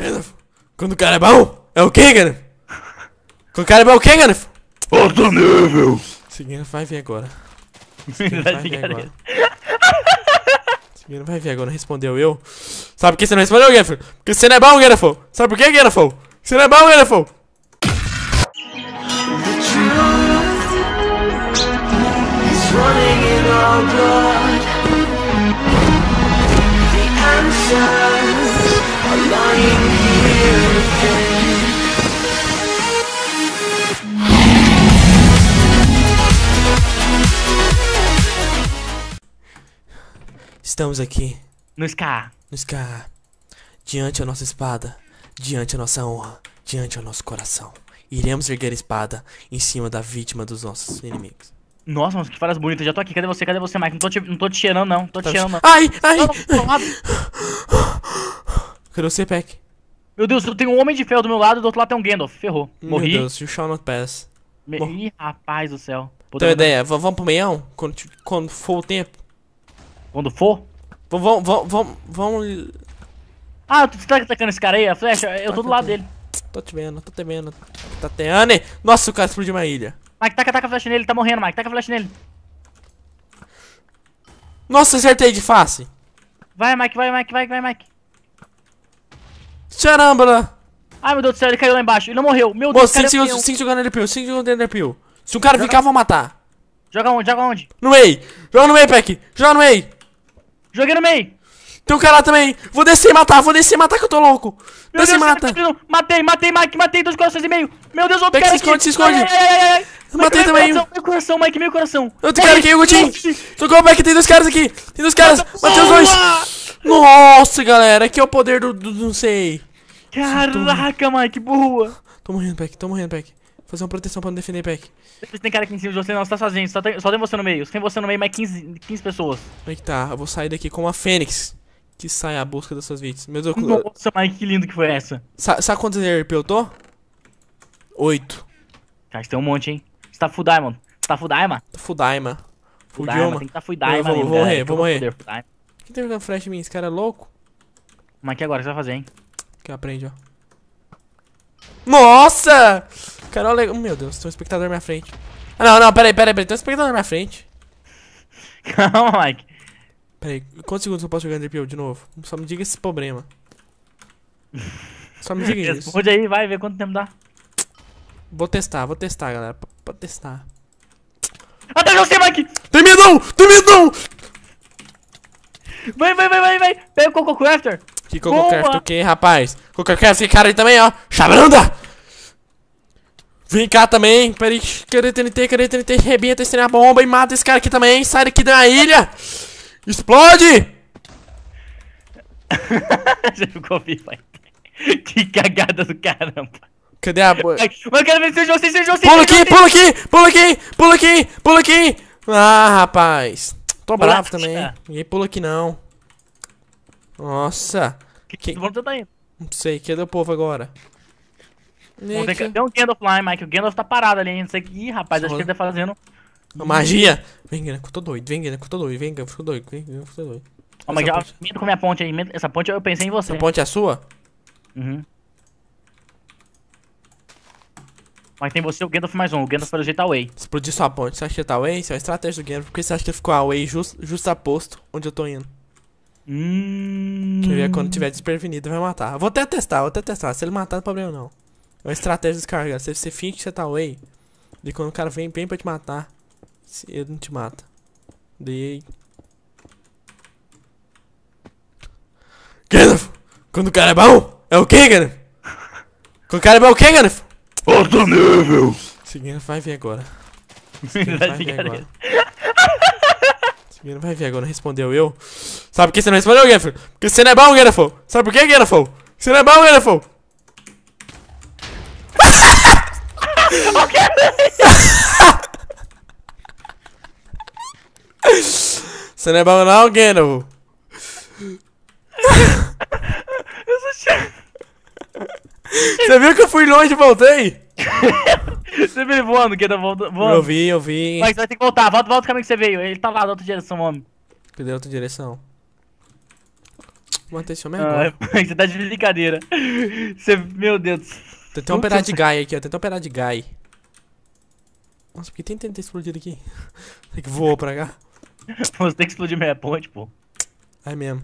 Gandalf, quando o cara é bom, é o quê, Gandalf? Quando o cara é bom, é o quê, Gandalf? Alto nível! Esse Gandalf vai vir agora. Esse Gandalf vai vir agora. Esse Gandalf vai vir agora, respondeu eu. Sabe por que você não respondeu, Gandalf? Porque você não é bom, Gandalf. Sabe por que, Gandalf? Você não é bom, Gandalf. running in our blood. The answer. Estamos aqui. No Scar. No Scar. Diante a nossa espada, diante a nossa honra, diante ao nosso coração. Iremos erguer a espada em cima da vítima dos nossos inimigos. Nossa, mas que falas bonitas. Já tô aqui. Cadê você? Cadê você, Mike? Não tô te, não tô te cheirando, não. Tô tá te cheirando. Ai, ai! Não, não, não, Cadê o C-Pack? Meu Deus, eu tenho um Homem de Ferro do meu lado e do outro lado tem um Gandalf. Ferrou. Morri. Meu Deus, o shall not pass. Me... Ih, rapaz do céu. Tem uma ideia, vamos pro meião? Quando, quando for o tempo? Quando for? Vamos, vamos, vamos, vamos... Ah, tu tá atacando esse cara aí, a flecha? Eu tô do tá lado dele. Tô te vendo, tô temendo. Tá teando. Nossa, o cara explodiu uma ilha. Mike, taca, taca a flecha nele, tá morrendo, Mike. Taca a flecha nele. Nossa, acertei de face. Vai, Mike, vai, Mike, vai, vai, Mike. Tcharambala! Ai, meu Deus do céu, ele caiu lá embaixo. Ele não morreu. Meu Deus, do céu. 5 jogando Enderpeel, 5 jogando Enderpeel. pio. Se o cara joga... ficar, vou matar. Joga onde? Joga onde? No meio. Joga no meio, Peck. Joga no meio. Joguei no meio. Tem um cara lá também. Vou descer e matar, vou descer e matar que eu tô louco. Meu descer e tá mata. matei, matei, Mike, matei. Dois corações e meio. Meu Deus, outro Peck, cara se esconde, aqui. se esconde. Ai, ai, ai, matei também. Meu coração, meu coração, Mike, meu coração. Outro cara aqui, o Gutinho. Socorro, Peck, tem dois caras aqui. Tem dois caras. Matei os dois. Nossa, galera, aqui é o poder do, do não sei. Caraca, Sim, Mike, boa! Tô morrendo, Peck, tô morrendo, Peck. Fazer uma proteção pra não defender, Peck. Tem cara aqui em cima de você, não, você tá sozinho, só tem, só tem você no meio. Só tem você no meio, mais 15, 15 pessoas. Como é que tá? Eu vou sair daqui com uma Fênix, que sai à busca das suas vítimas. Meu Deus, Nossa, Mike, que lindo que foi essa. Sa sabe quantos RP eu tô? Oito. Cara, tem um monte, hein? Você tá full diamond. Você tá full diamond? Tá full diamond. Full diamond. Tem que tá full diamond. Eu vou, vou morrer, né? vou morrer. Quem tem tá jogando flash em mim? Esse cara é louco? Mike, agora o que você vai fazer, hein? aprende, ó. Nossa! Carol, legal. Meu Deus, tem um espectador na minha frente. Ah, não, não, peraí, peraí, peraí. Tem um espectador na minha frente. Calma, Mike. Peraí, quantos segundos eu posso jogar Underpeel de novo? Só me diga esse problema. Só me diga isso. Responde aí, vai, ver quanto tempo dá. Vou testar, vou testar, galera. P pode testar. Atrás ah, você, Mike! Tem medo não! Tem medo Vai, vai, vai, vai, vai! Pega o Coco Crafter! Que Cococarto é o quê, rapaz? Cococarto é esse cara aí também, ó. Xabranda! Vem cá também. Peraí. querer TNT? querer TNT? Rebenta esse na bomba e mata esse cara aqui também. Sai daqui da ilha! Explode! Você ficou vivo aí. Que cagada do caramba. Cadê a boa? Mano, quero ver se eu jogo, se eu jogo, Pula aqui, pula aqui, pula aqui, pula aqui, pula aqui. Ah, rapaz. Tô pula bravo também. Ninguém pula aqui não. Nossa. Que, que... que você tá indo? Não sei, cadê o povo agora? Bom, tem, que... tem um Gandalf lá, hein, Mike? O Gandalf tá parado ali, hein? Não sei que. Ih, rapaz, Só acho que ele tá fazendo. Magia! Vem, Gandalf, eu tô doido, vem, Gandalf, eu tô doido, vem, Gandalf, eu tô doido, vem, Gandalf, eu tô doido. Ó, mas já ponte... minto com minha ponte aí, essa ponte eu pensei em você. Essa ponte é a sua? Uhum. Mas tem você, o Gandalf mais um. O Gandalf pelo jeito away. Explodir sua ponte. Você acha que tá away? Isso é a estratégia do Gandalf. Porque você acha que ele ficou away just, justo aposto onde eu tô indo. Hum. Quer ver quando tiver desprevenido vai matar. Vou até testar, vou até testar. Se ele matar, não tem problema não. É uma estratégia descarregada. Você, você finge que você tá away. E quando o cara vem bem pra te matar, ele não te mata. Dei. Gandalf! Quando o cara é bom, é o que, Gandalf? Quando o cara é bom, é o que, Gandalf? Outro nível! Seguindo, vai ver agora. Seguindo, vai ver agora. Seguindo, vai ver agora, respondeu eu. Sabe por que você não respondeu, Gandalf? Porque você não é bom, Gandalf. Sabe por que, Gandalf? Você não é bom, Gandalf. Você não é bom não, Gandalf. Eu sou chato. Você viu que eu fui longe e voltei? você veio voando, Gandalf, voando. Eu vi, eu vi. Mas você vai ter que voltar. Volta, volta o caminho que você veio. Ele tá lá na outra direção, homem. Cadê a outra direção? Mata esse homem é Ah, você tá de brincadeira. Você, meu Deus. Tem até um pedaço de gai aqui, ó. Tem até um pedaço de gai. Nossa, por que tem tenta explodir aqui? Tem que voou pra cá. Você tem que explodir meia ponte, pô. É mesmo.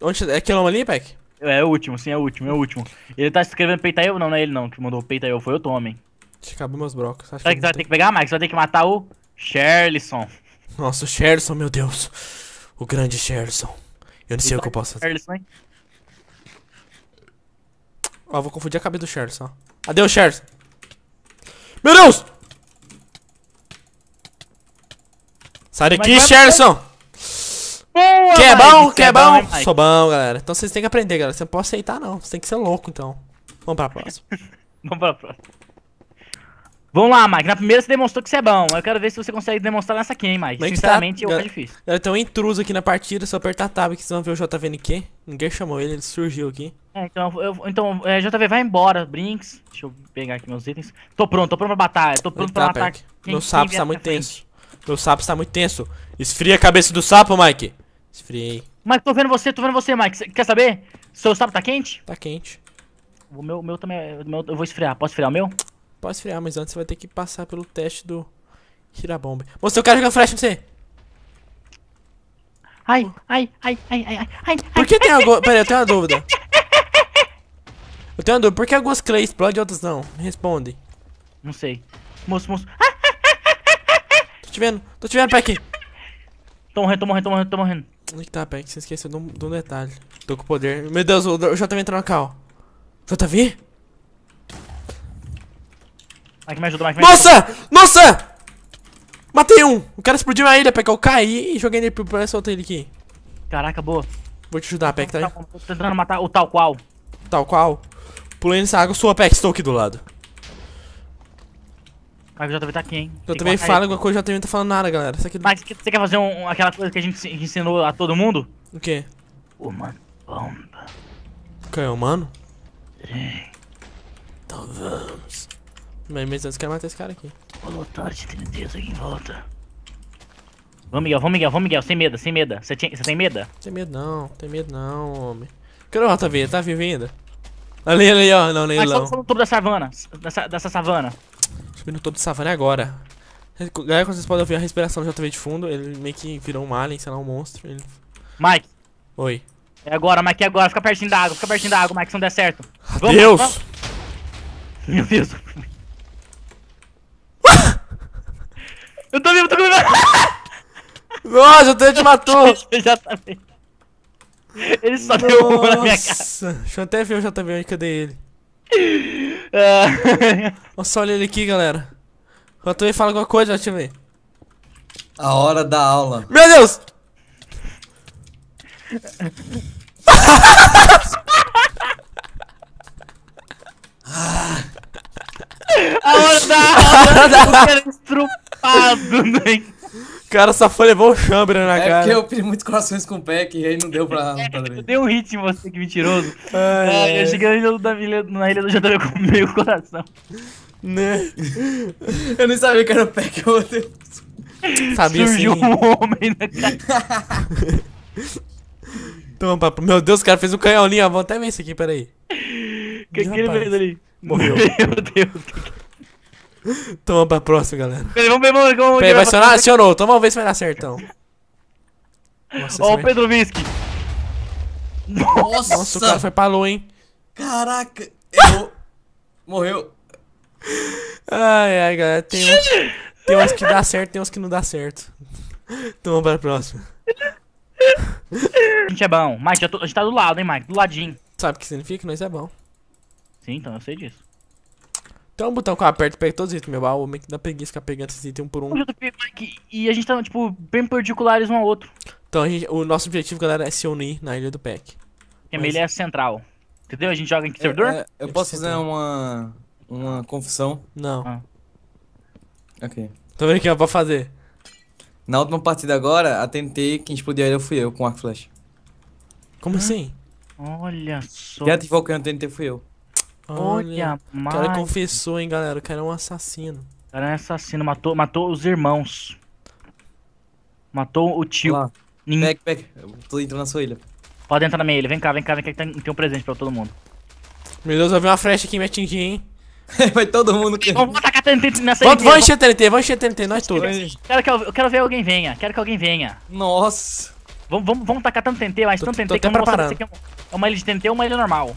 Onde, é aquele ali, Peck? É, é o último, sim, é o último, é o último. Ele tá escrevendo peita eu, não, não é ele não que mandou peita eu, foi o Tomem. Acabou meus brocos. Acho Será que, que vai ter que pegar, Mike? Você vai ter que matar o Sherlison. Nossa, o Sherlison, meu Deus. O grande Sherlison. Eu não sei o que eu posso fazer. hein? Ó, vou confundir a cabeça do Charles, ó. Adeus, Charles. Meu Deus! Sai daqui, Sherson! que é bom, que é bom! bom Sou bom, galera. Então vocês têm que aprender, galera. Você não pode aceitar, não. Você tem que ser louco, então. Vamos pra próxima. Vamos pra próxima. Vamos lá, Mike. Na primeira você demonstrou que você é bom. Eu quero ver se você consegue demonstrar nessa aqui, hein, Mike. Mas tá- Sinceramente, tá... eu é difícil. Eu um intruso aqui na partida, só apertar tab que vocês vão ver o JVNQ. Ninguém chamou ele, ele surgiu aqui. É, então, eu, então é, JV, vai embora, Brinks. Deixa eu pegar aqui meus itens. Tô pronto, tô pronto pra batalha. Tô pronto tá, pra tá matar. Meu sapo está muito tenso. Meu sapo está muito tenso. Esfria a cabeça do sapo, Mike. Esfriei. Mike, tô vendo você, tô vendo você, Mike. Quer saber? Seu sapo tá quente? Tá quente. O meu, meu também. É, meu, eu vou esfriar. Posso esfriar o meu? pode esfriar, mas antes você vai ter que passar pelo teste do tirar bomba. Moça, eu quero jogar flash em você! Ai, ai, ai, ai, ai, ai, Por que ai, tem algumas... Pera eu tenho uma dúvida. Eu tenho uma dúvida, por que algumas clay explodem e outras não? Me responde. Não sei. Moço, moço. Tô te vendo, tô te vendo, Peck. Tô morrendo, tô morrendo, tô morrendo, tô morrendo. Onde tá, Peck? Você esqueceu de um, de um detalhe. Tô com o poder. Meu Deus, o, o JV entrou na cal. JV? Mike, me ajuda, Mike. Me nossa! Ajuda. Nossa! Matei um! O cara explodiu a ilha, Peck. Eu caí e joguei nele pro e soltei ele aqui. Caraca, boa. Vou te ajudar, Peck, tá aí? Tá tô tentando matar o tal qual. Tal qual? Pulei nessa água, sua Peck, estou aqui do lado. Mas o JV tá aqui, hein? Eu também falo alguma coisa, o JV não tá falando nada, galera. aqui... você quer fazer um, aquela coisa que a gente ensinou a todo mundo? O quê? Uma bomba. o é mano? Sim. Mas mesmo antes assim, quero matar esse cara aqui. o de 32 aqui em volta. Vamos, Miguel, vamos, Miguel, vamos, Miguel, sem medo, sem medo. Você tem medo? Tem medo não, tem medo não, homem. Quero o Rotavia? Tá vivo ainda? Ali, ali, ó, não, leilão. Mas no topo da savana, dessa, dessa savana. Subindo no topo da savana agora. Galera, vocês podem ouvir a respiração do JV de fundo, ele meio que virou um alien, sei lá, um monstro. Ele... Mike. Oi. É agora, Mike, é agora. Fica pertinho da água, fica pertinho da água, Mike, se não der certo. Vamos, Deus! Vamos. Meu Deus. Eu tô vivo, eu tô vivo! Nossa, o Dante matou. Exatamente. Ele só deu uma na minha cara. Deixa eu até ver o JV, cadê ele? Ah. Nossa, olha ele aqui, galera. O JV fala alguma coisa, deixa eu ver. A hora da aula. Meu Deus! A hora da aula! A hora da aula! Eu quero estrupar! chapado, né? cara só foi levar o chambre na é cara. É porque eu pedi muitos corações com o pack e aí não deu pra. É, pra tipo, um hit em você, que mentiroso. Ai, é. Eu cheguei na ilha, da ilha, na ilha do Jantar com meio coração. Né? eu nem sabia que era o pack, meu Deus. Sabia Surgiu um homem na cara. Toma, papo. Meu Deus, o cara fez um canhãolinho. Ah, Vamos até ver isso aqui, peraí. O que, que ele fez ali? Morreu. Meu Deus, Toma pra próxima, galera. Peraí, vamos ver, vamos, ver. Peraí, vai acionar? Acionou. Toma uma vez se vai dar certão. Então. Ó, o Pedro Whisky. Nossa. Nossa, o cara foi pra lua, hein? Caraca, eu... Morreu. Ai, ai, galera. Tem uns, tem uns que dá certo, tem uns que não dá certo. Toma pra próxima. A gente é bom. Mike, tô, a gente tá do lado, hein, Mike? Do ladinho. Sabe o que significa? Nós é bom. Sim, então eu sei disso. Então o botão que eu aperto pega todos os itens, meu. baú. Ah, o homem que dá preguiça ficar pegando esses assim, itens um por um. E a gente tá, tipo, bem particulares um ao outro. Então gente, o nosso objetivo, galera, é se unir na ilha do PEC. É a Mas... é central. Entendeu? A gente joga em que é, servidor? É, é, eu, eu posso fazer uma. uma confissão? Não. Ah. Ok. Tô vendo o que eu vou fazer. Na última partida agora, atentei quem explodiu ilha fui eu com arco flash. Como ah. assim? Olha só. Quem ativou quem atentei fui eu. Olha, Olha o cara confessou, hein, galera. O cara é um assassino. O cara é um assassino, matou, matou os irmãos. Matou o tio. Lá. Pega, pega. Eu tô entrando na sua ilha. Pode entrar na minha ilha. Vem cá, vem cá, vem cá que tem, tem um presente pra todo mundo. Meu Deus, eu vi uma flecha aqui me atingir, hein? Vai todo mundo que. Vamos atacar TNT nessa ilha. Vamos encher TNT, vamos encher TNT, nós todos. Quero que eu, eu, quero ver alguém venha, quero que alguém venha. Nossa. Vamos, vamos, vamos tacar tanto TNT, mas tanto TNT que eu não vou saber se é, é uma ilha de TNT ou uma ilha normal.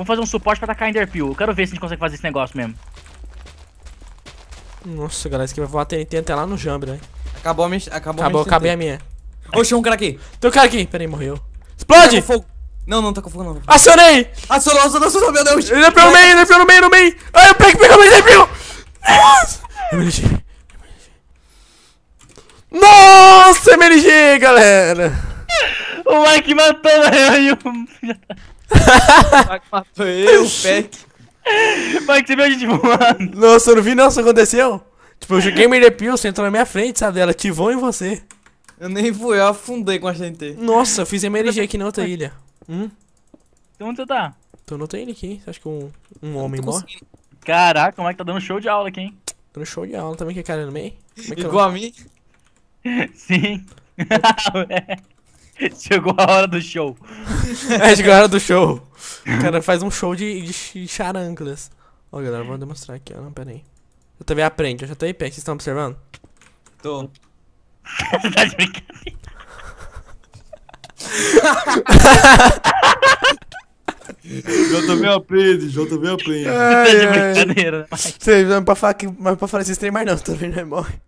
Vamos fazer um suporte pra atacar Enderpeel. Eu quero ver se a gente consegue fazer esse negócio mesmo. Nossa, galera, esqueci aqui vai voar TNT até lá no Jambra, né? Acabou a minha. Acabou, acabou acabei a minha. Oxe, um cara aqui. Tem um cara aqui. Pera aí, morreu. Explode! Não, não tá com fogo, não. Acionei! Acionou, acionou, acionou, meu Deus! Ele é pelo meio, ele é pelo meio, no meio! Ai, eu pego, pego, ele pegou! MLG! Nossa, MLG, galera! O Mike matou, eu e Mike matou eu, o Peck. Mike, você viu a gente voando? Nossa, eu não vi não, isso aconteceu. Tipo, eu joguei Murder você entrou na minha frente, sabe? Ela ativou em você. Eu nem fui, eu afundei com a gente. Nossa, eu fiz MLG aqui na outra ilha. Hum? Então onde você tá? Tô na outra ilha aqui. acho que um, um homem morre? Caraca, como é que tá dando show de aula aqui, hein? Dando show de aula também, tá que é cara no meio. Como é Igual eu... a mim? Sim. Chegou a hora do show. É, chegou a hora do show. O cara faz um show de, de charangas. Ó, galera, vou demonstrar aqui, ó. Não, pera aí. Eu também aprendo, eu já tô em pé. Vocês estão observando? Tô. tá de brincadeira. JV aprende, JV aprende. Ai, ai. Tá de brincadeira. Né, ai. Sei, pra falar que, mas pra falar esses trem mais não, também não morre.